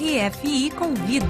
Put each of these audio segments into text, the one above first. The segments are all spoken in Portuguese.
RFI Convida.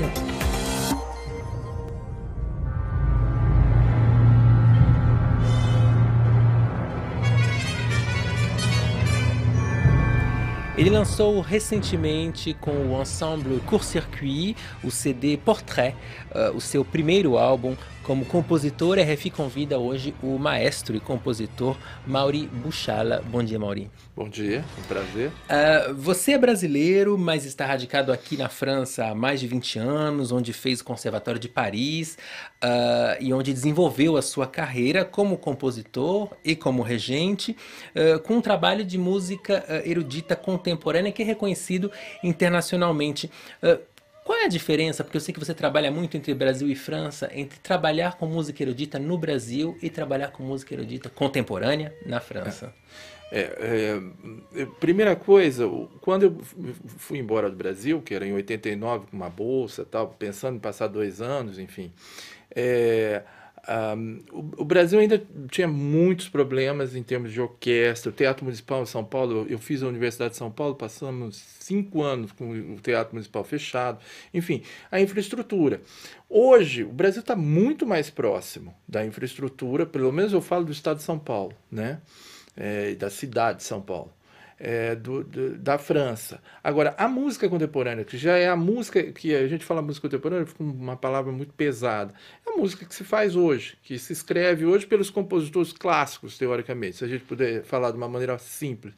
Ele lançou recentemente com o ensemble Court Circuit o CD Portrait, uh, o seu primeiro álbum, como compositor, a é RFI convida hoje o maestro e compositor Mauri Buchala. Bom dia, Mauri. Bom dia, um prazer. Uh, você é brasileiro, mas está radicado aqui na França há mais de 20 anos, onde fez o Conservatório de Paris uh, e onde desenvolveu a sua carreira como compositor e como regente, uh, com um trabalho de música erudita contemporânea que é reconhecido internacionalmente. Qual é a diferença, porque eu sei que você trabalha muito entre Brasil e França, entre trabalhar com música erudita no Brasil e trabalhar com música erudita contemporânea na França? É, é, é primeira coisa, quando eu fui embora do Brasil, que era em 89, com uma bolsa tal, pensando em passar dois anos, enfim, é, um, o, o, Brasil ainda tinha muitos problemas em termos de orquestra. O Teatro Municipal em São Paulo, eu fiz a Universidade de São Paulo, passamos cinco anos com o Teatro Municipal fechado. Enfim, a infraestrutura. Hoje, o Brasil está muito mais próximo da infraestrutura, pelo menos eu falo do estado de São Paulo, né? É, da cidade de São Paulo é, do, do, da França. Agora, a música contemporânea, que já é a música que a gente fala música contemporânea, fica uma palavra muito pesada. É a música que se faz hoje, que se escreve hoje pelos compositores clássicos, teoricamente, se a gente puder falar de uma maneira simples.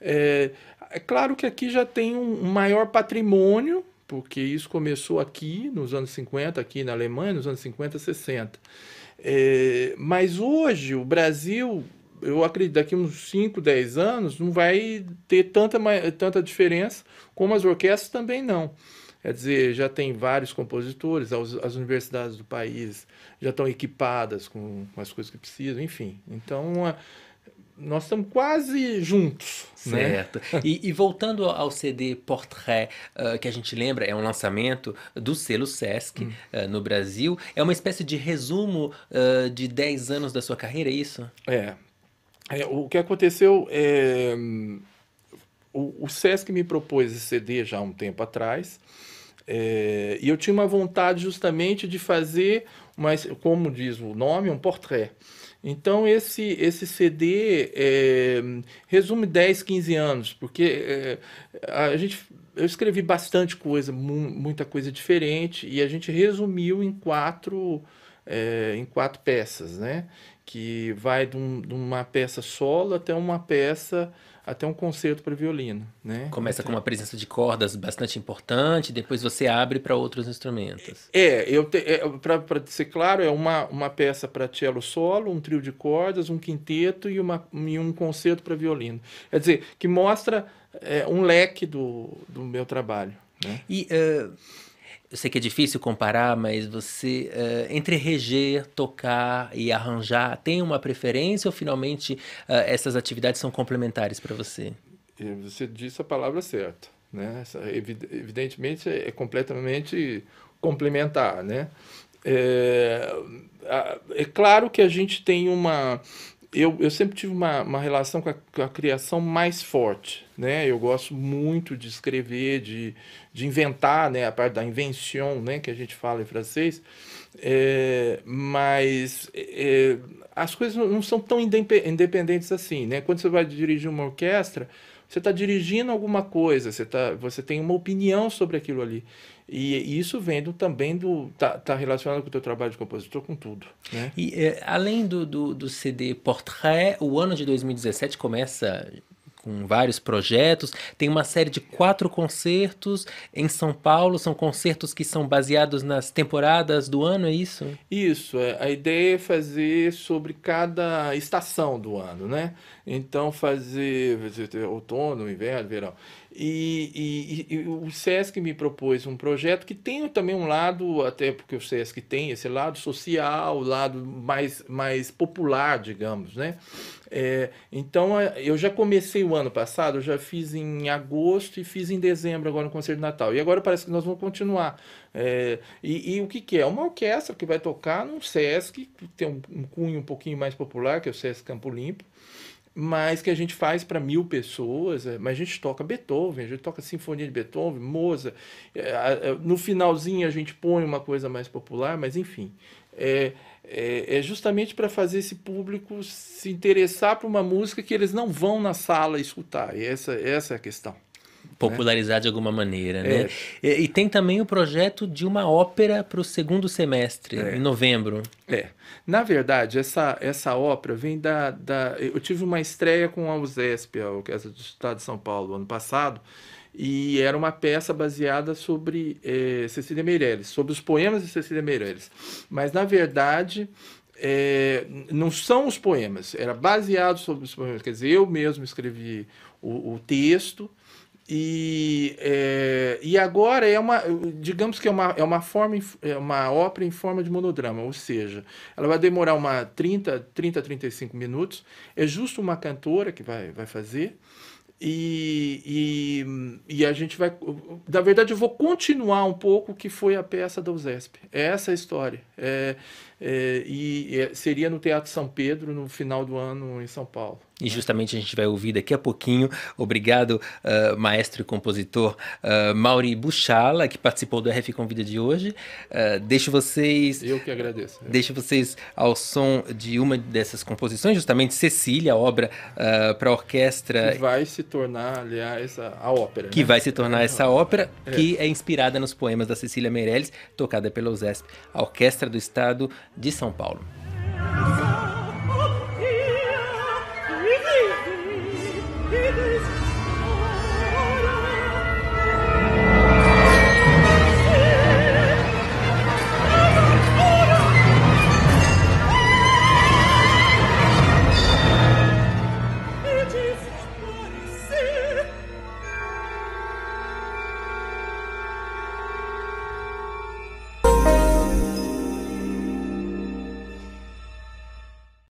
É, é claro que aqui já tem um maior patrimônio, porque isso começou aqui nos anos 50, aqui na Alemanha, nos anos 50, 60. É, mas hoje o Brasil eu acredito daqui uns 5, 10 anos não vai ter tanta, tanta diferença como as orquestras também não. Quer dizer, já tem vários compositores, as, as universidades do país já estão equipadas com, com as coisas que precisam, enfim. Então, nós estamos quase juntos. Né? Certo. Né? E, e, voltando ao CD Portrait, uh, que a gente lembra, é um lançamento do selo Sesc hum. uh, no Brasil. É uma espécie de resumo uh, de 10 anos da sua carreira, é isso? É, é, o que aconteceu é, o, Sesc me propôs esse CD já há um tempo atrás é, e eu tinha uma vontade justamente de fazer, mas como diz o nome, um portrait. Então esse esse CD é, resume 10, 15 anos, porque é, a gente eu escrevi bastante coisa, mu muita coisa diferente e a gente resumiu em quatro é, em quatro peças, né? que vai de, um, de uma peça solo até uma peça até um concerto para violino, né? Começa com uma presença de cordas bastante importante, depois você abre para outros instrumentos. É, eu é, para ser claro, é uma, uma peça para cello solo, um trio de cordas, um quinteto e, uma, e um concerto para violino. Quer dizer, que mostra é, um leque do, do meu trabalho. Né? E uh eu sei que é difícil comparar, mas você uh, entre reger, tocar e arranjar, tem uma preferência ou finalmente uh, essas atividades são complementares para você? Eh, você disse a palavra certa, né? Evidentemente é completamente complementar, né? É, é claro que a gente tem uma eu, eu sempre tive uma, uma relação com a, com a, criação mais forte, né? Eu gosto muito de escrever, de, de inventar, né? A parte da invenção, né? Que a gente fala em francês. É, mas é, as coisas não são tão independentes assim, né? Quando você vai dirigir uma orquestra, você está dirigindo alguma coisa, você, tá, você tem uma opinião sobre aquilo ali. E, e isso vem do, também do. Está tá relacionado com o teu trabalho de compositor, com tudo. Né? E é, além do, do, do CD Portrait, o ano de 2017 começa com vários projetos. Tem uma série de quatro concertos em São Paulo. São concertos que são baseados nas temporadas do ano, é isso? Isso. É. A ideia é fazer sobre cada estação do ano, né? Então, fazer outono, inverno, verão. E, e, e, o SESC me propôs um projeto que tem também um lado, até porque o SESC tem esse lado social, o lado mais, mais popular, digamos, né? É, então é, eu já comecei o ano passado, eu já fiz em agosto e fiz em dezembro agora no Concerto de Natal. E agora parece que nós vamos continuar. É, e, e, o que, que é? Uma orquestra que vai tocar num Sesc, que tem um, um cunho um pouquinho mais popular, que é o Sesc Campo Limpo mas que a gente faz para mil pessoas, é, mas a gente toca Beethoven, a gente toca Sinfonia de Beethoven, Mozart. É, no finalzinho a gente põe uma coisa mais popular, mas enfim. É, é, é, justamente para fazer esse público se interessar por uma música que eles não vão na sala escutar. E essa, essa é a questão. Né? Popularizar né? de alguma maneira, né? é. né? E, e, tem também o projeto de uma ópera para o segundo semestre, é. em novembro. É. Na verdade, essa, essa ópera vem da, da. Eu tive uma estreia com a USESP, a Orquestra do Estado de São Paulo, ano passado, e era uma peça baseada sobre é, Cecília Meirelles, sobre os poemas de Cecília Meirelles. Mas, na verdade, é, não são os poemas, era baseado sobre os poemas. Quer dizer, eu mesmo escrevi o, o texto, e, é, e agora é uma, digamos que é uma, é uma forma, é uma ópera em forma de monodrama, ou seja, ela vai demorar uma 30, 30, 35 minutos. É justo uma cantora que vai, vai fazer, e, e, e, a gente vai. Na verdade, eu vou continuar um pouco o que foi a peça da USESP. É essa a história. É, é, e é, seria no Teatro São Pedro no final do ano em São Paulo. E justamente a gente vai ouvir daqui a pouquinho. Obrigado, uh, maestro e compositor uh, Mauri Buchala, que participou do RF Convida de hoje. Uh, deixo vocês. Eu que agradeço. É. Deixo vocês ao som de uma dessas composições, justamente Cecília, obra uh, para orquestra. Que vai se tornar, aliás, a ópera. Que né? vai se tornar é. essa ópera, que é inspirada nos poemas da Cecília Meirelles, tocada pela USESP, a Orquestra do Estado de São Paulo.